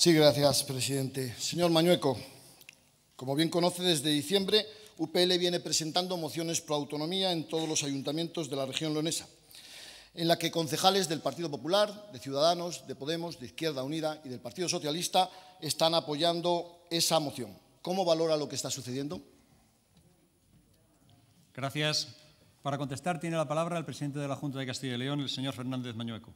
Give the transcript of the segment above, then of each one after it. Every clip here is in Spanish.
Sí, gracias, presidente. Señor Mañueco, como bien conoce, desde diciembre UPL viene presentando mociones pro autonomía en todos los ayuntamientos de la región leonesa, en la que concejales del Partido Popular, de Ciudadanos, de Podemos, de Izquierda Unida y del Partido Socialista están apoyando esa moción. ¿Cómo valora lo que está sucediendo? Gracias. Para contestar tiene la palabra el presidente de la Junta de Castilla y León, el señor Fernández Mañueco.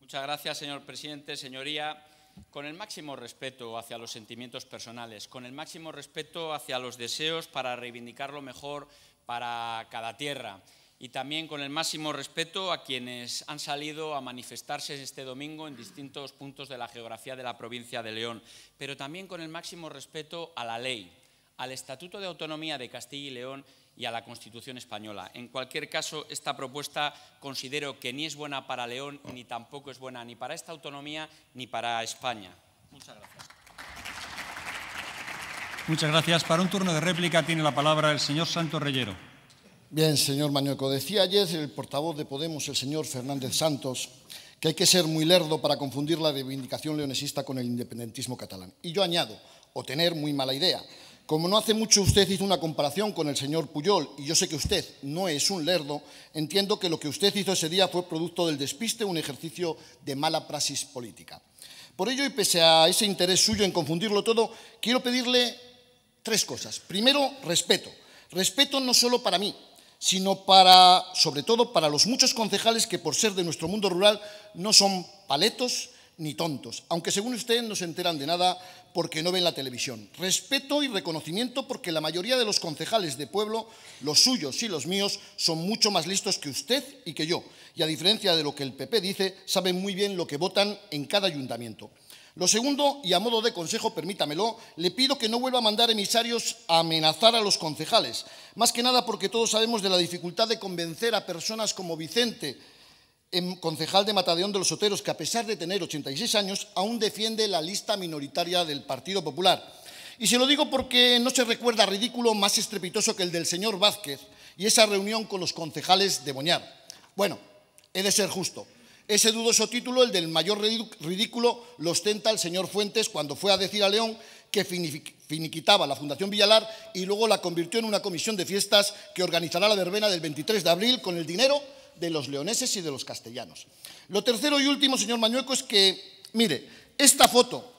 Muchas gracias, señor presidente. Señoría, con el máximo respeto hacia los sentimientos personales, con el máximo respeto hacia los deseos para reivindicar lo mejor para cada tierra y también con el máximo respeto a quienes han salido a manifestarse este domingo en distintos puntos de la geografía de la provincia de León, pero también con el máximo respeto a la ley, al Estatuto de Autonomía de Castilla y León y a la Constitución española. En cualquier caso, esta propuesta considero que ni es buena para León, ni tampoco es buena ni para esta autonomía, ni para España. Muchas gracias. Muchas gracias. Para un turno de réplica tiene la palabra el señor Santos Reyero. Bien, señor Mañueco, decía ayer el portavoz de Podemos, el señor Fernández Santos, que hay que ser muy lerdo para confundir la reivindicación leonesista con el independentismo catalán. Y yo añado, o tener muy mala idea, como no hace mucho usted hizo una comparación con el señor Puyol, y yo sé que usted no es un lerdo, entiendo que lo que usted hizo ese día fue producto del despiste, un ejercicio de mala praxis política. Por ello, y pese a ese interés suyo en confundirlo todo, quiero pedirle tres cosas. Primero, respeto. Respeto no solo para mí, sino para, sobre todo, para los muchos concejales que, por ser de nuestro mundo rural, no son paletos ni tontos, aunque según usted no se enteran de nada porque no ven la televisión. Respeto y reconocimiento porque la mayoría de los concejales de pueblo, los suyos y los míos, son mucho más listos que usted y que yo. Y a diferencia de lo que el PP dice, saben muy bien lo que votan en cada ayuntamiento. Lo segundo, y a modo de consejo, permítamelo, le pido que no vuelva a mandar emisarios a amenazar a los concejales, más que nada porque todos sabemos de la dificultad de convencer a personas como Vicente, Em, concejal de Matadeón de los Soteros, que a pesar de tener 86 años, aún defiende la lista minoritaria del Partido Popular. Y se lo digo porque no se recuerda ridículo más estrepitoso que el del señor Vázquez y esa reunión con los concejales de Boñar. Bueno, he de ser justo. Ese dudoso título, el del mayor ridículo, lo ostenta el señor Fuentes cuando fue a decir a León que finiquitaba la Fundación Villalar y luego la convirtió en una comisión de fiestas que organizará la verbena del 23 de abril con el dinero de los leoneses y de los castellanos. Lo tercero y último, señor Mañueco, es que, mire, esta foto,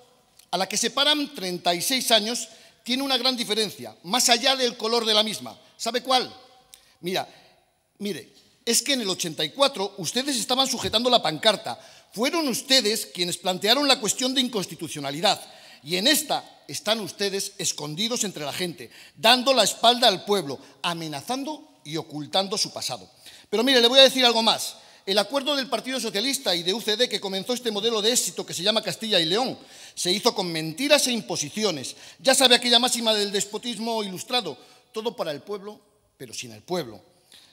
a la que se paran 36 años, tiene una gran diferencia, más allá del color de la misma. ¿Sabe cuál? Mira, mire, es que en el 84 ustedes estaban sujetando la pancarta. Fueron ustedes quienes plantearon la cuestión de inconstitucionalidad. Y en esta están ustedes escondidos entre la gente, dando la espalda al pueblo, amenazando y ocultando su pasado. Pero mire, le voy a decir algo más. El acuerdo del Partido Socialista y de UCD que comenzó este modelo de éxito que se llama Castilla y León se hizo con mentiras e imposiciones. Ya sabe aquella máxima del despotismo ilustrado, todo para el pueblo, pero sin el pueblo.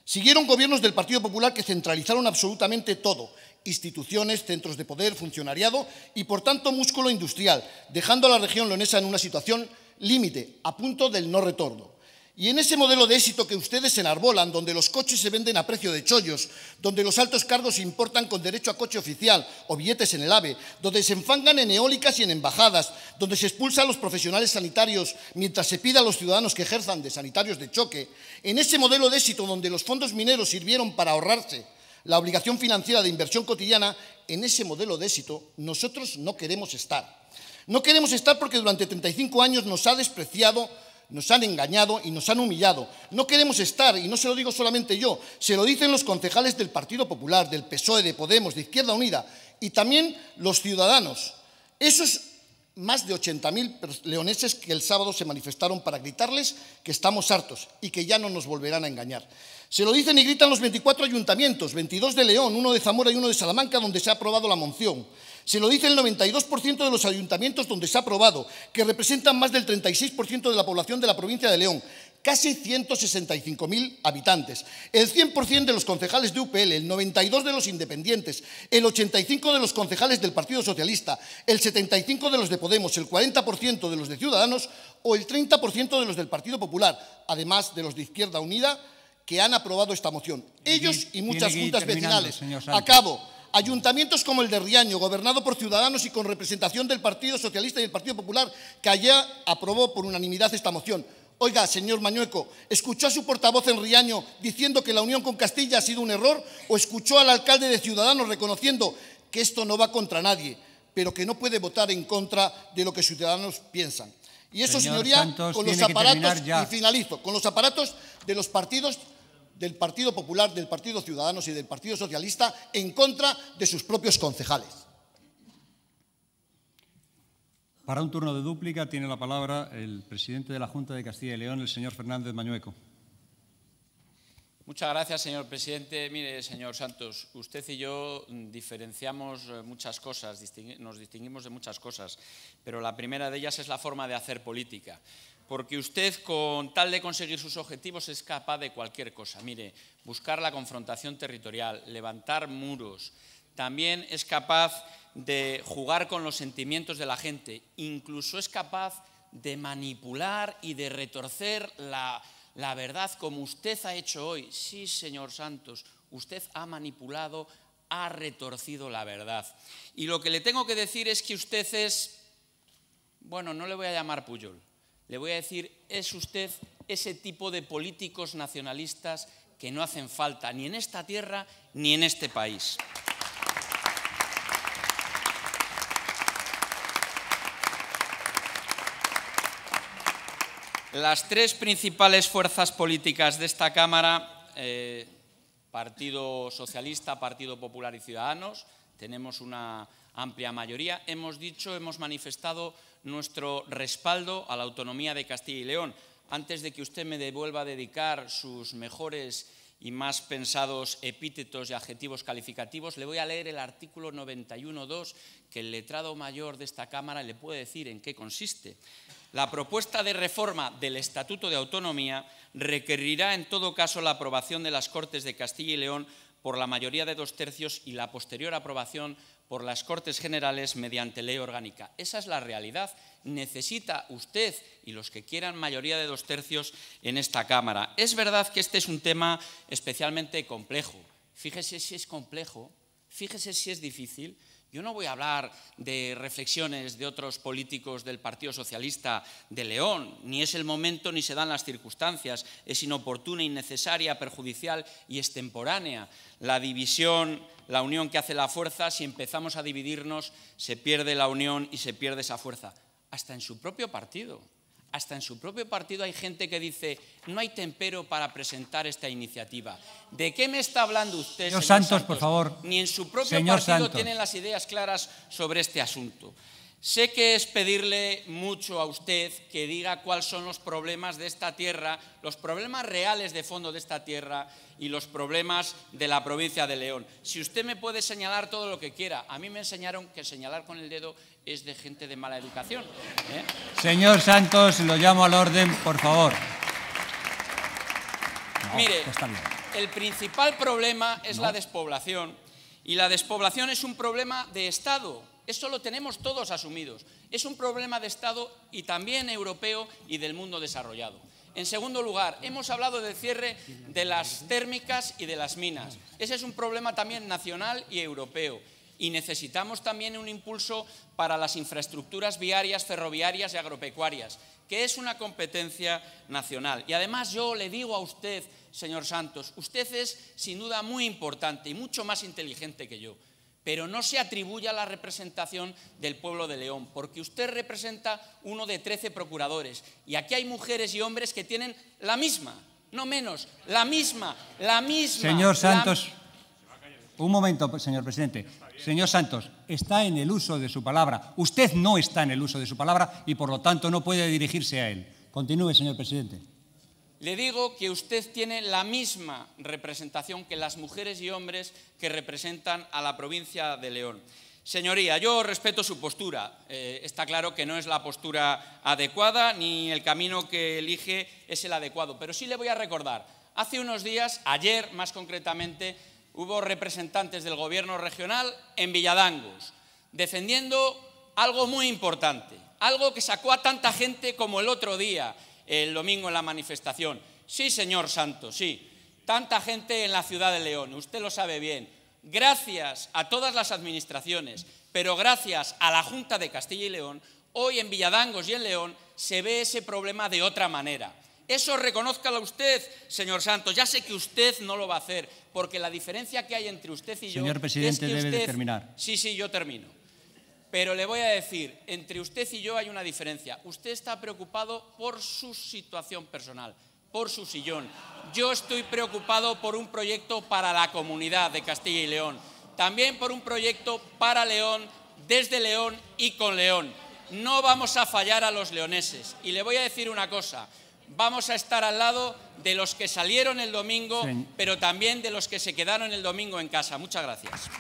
Siguieron gobiernos del Partido Popular que centralizaron absolutamente todo, instituciones, centros de poder, funcionariado y, por tanto, músculo industrial, dejando a la región leonesa en una situación límite, a punto del no retorno. Y en ese modelo de éxito que ustedes enarbolan, donde los coches se venden a precio de chollos, donde los altos cargos se importan con derecho a coche oficial o billetes en el AVE, donde se enfangan en eólicas y en embajadas, donde se expulsan a los profesionales sanitarios mientras se pida a los ciudadanos que ejerzan de sanitarios de choque, en ese modelo de éxito donde los fondos mineros sirvieron para ahorrarse la obligación financiera de inversión cotidiana, en ese modelo de éxito nosotros no queremos estar. No queremos estar porque durante 35 años nos ha despreciado nos han engañado y nos han humillado. No queremos estar, y no se lo digo solamente yo, se lo dicen los concejales del Partido Popular, del PSOE, de Podemos, de Izquierda Unida y también los ciudadanos. Esos más de 80.000 leoneses que el sábado se manifestaron para gritarles que estamos hartos y que ya no nos volverán a engañar. Se lo dicen y gritan los 24 ayuntamientos, 22 de León, uno de Zamora y uno de Salamanca, donde se ha aprobado la moción. Se lo dice el 92% de los ayuntamientos donde se ha aprobado, que representan más del 36% de la población de la provincia de León, casi 165.000 habitantes. El 100% de los concejales de UPL, el 92% de los independientes, el 85% de los concejales del Partido Socialista, el 75% de los de Podemos, el 40% de los de Ciudadanos o el 30% de los del Partido Popular, además de los de Izquierda Unida, que han aprobado esta moción. Ellos y muchas juntas vecinales. Acabo. Ayuntamientos como el de Riaño, gobernado por Ciudadanos y con representación del Partido Socialista y del Partido Popular, que allá aprobó por unanimidad esta moción. Oiga, señor Mañueco, ¿escuchó a su portavoz en Riaño diciendo que la unión con Castilla ha sido un error o escuchó al alcalde de Ciudadanos reconociendo que esto no va contra nadie, pero que no puede votar en contra de lo que Ciudadanos piensan? Y eso, señoría, con los aparatos, y finalizo, con los aparatos de los partidos del Partido Popular, del Partido Ciudadanos y del Partido Socialista en contra de sus propios concejales. Para un turno de dúplica tiene la palabra el presidente de la Junta de Castilla y León, el señor Fernández Mañueco. Muchas gracias, señor presidente. Mire, señor Santos, usted y yo diferenciamos eh, muchas cosas, nos distinguimos de muchas cosas, pero la primera de ellas es la forma de hacer política porque usted con tal de conseguir sus objetivos es capaz de cualquier cosa. Mire, buscar la confrontación territorial, levantar muros, también es capaz de jugar con los sentimientos de la gente, incluso es capaz de manipular y de retorcer la, verdad como usted ha hecho hoy. Sí, señor Santos, usted ha manipulado, ha retorcido la verdad. Y lo que le tengo que decir es que usted es, bueno, no le voy a llamar Puyol, le voy a decir, es usted ese tipo de políticos nacionalistas que no hacen falta ni en esta tierra ni en este país. Las tres principales fuerzas políticas de esta Cámara, eh, Partido Socialista, Partido Popular y Ciudadanos, tenemos una amplia mayoría, hemos dicho, hemos manifestado nuestro respaldo a la autonomía de Castilla y León. Antes de que usted me devuelva a dedicar sus mejores y más pensados epítetos y adjetivos calificativos, le voy a leer el artículo 91.2 que el letrado mayor de esta Cámara le puede decir en qué consiste. La propuesta de reforma del Estatuto de Autonomía requerirá en todo caso la aprobación de las Cortes de Castilla y León por la mayoría de dos tercios y la posterior aprobación por las Cortes Generales mediante ley orgánica. Esa es la realidad. Necesita usted y los que quieran mayoría de dos tercios en esta Cámara. Es verdad que este es un tema especialmente complejo. Fíjese si es complejo, fíjese si es difícil, yo no voy a hablar de reflexiones de otros políticos del Partido Socialista de León, ni es el momento ni se dan las circunstancias, es inoportuna, innecesaria, perjudicial y extemporánea. La división, la unión que hace la fuerza, si empezamos a dividirnos, se pierde la unión y se pierde esa fuerza, hasta en su propio partido. Hasta en su propio partido hay gente que dice, no hay tempero para presentar esta iniciativa. ¿De qué me está hablando usted, señor, Santos, por favor? Ni en su propio partido tienen las ideas claras sobre este asunto. Sé que es pedirle mucho a usted que diga cuáles son los problemas de esta tierra, los problemas reales de fondo de esta tierra y los problemas de la provincia de León. Si usted me puede señalar todo lo que quiera, a mí me enseñaron que señalar con el dedo es de gente de mala educación. ¿eh? Señor Santos, lo llamo al orden, por favor. Mire, el principal problema es la despoblación y la despoblación es un problema de Estado eso lo tenemos todos asumidos. Es un problema de Estado y también europeo y del mundo desarrollado. En segundo lugar, hemos hablado del cierre de las térmicas y de las minas. Ese es un problema también nacional y europeo. Y necesitamos también un impulso para las infraestructuras viarias, ferroviarias y agropecuarias, que es una competencia nacional. Y además yo le digo a usted, señor Santos, usted es sin duda muy importante y mucho más inteligente que yo pero no se atribuya la representación del pueblo de León, porque usted representa uno de 13 procuradores y aquí hay mujeres y hombres que tienen la misma, no menos, la misma, la misma. Señor Santos, un momento, señor presidente. Señor Santos, está en el uso de su palabra. Usted no está en el uso de su palabra y por lo tanto no puede dirigirse a él. Continúe, señor presidente. Le digo que usted tiene la misma representación que las mujeres y hombres que representan a la provincia de León. Señoría, yo respeto su postura. Eh, está claro que no es la postura adecuada ni el camino que elige es el adecuado. Pero sí le voy a recordar, hace unos días, ayer más concretamente, hubo representantes del Gobierno regional en Villadangos defendiendo algo muy importante, algo que sacó a tanta gente como el otro día, el domingo en la manifestación. Sí, señor Santos, sí. Tanta gente en la ciudad de León, usted lo sabe bien. Gracias a todas las administraciones, pero gracias a la Junta de Castilla y León, hoy en Villadangos y en León se ve ese problema de otra manera. Eso reconozcalo usted, señor Santos. Ya sé que usted no lo va a hacer, porque la diferencia que hay entre usted y yo. Señor presidente, debe de terminar. Sí, sí, yo termino. Pero le voy a decir, entre usted y yo hay una diferencia. Usted está preocupado por su situación personal, por su sillón. Yo estoy preocupado por un proyecto para la comunidad de Castilla y León. También por un proyecto para León, desde León y con León. No vamos a fallar a los leoneses. Y le voy a decir una cosa. Vamos a estar al lado de los que salieron el domingo, pero también de los que se quedaron el domingo en casa. Muchas gracias.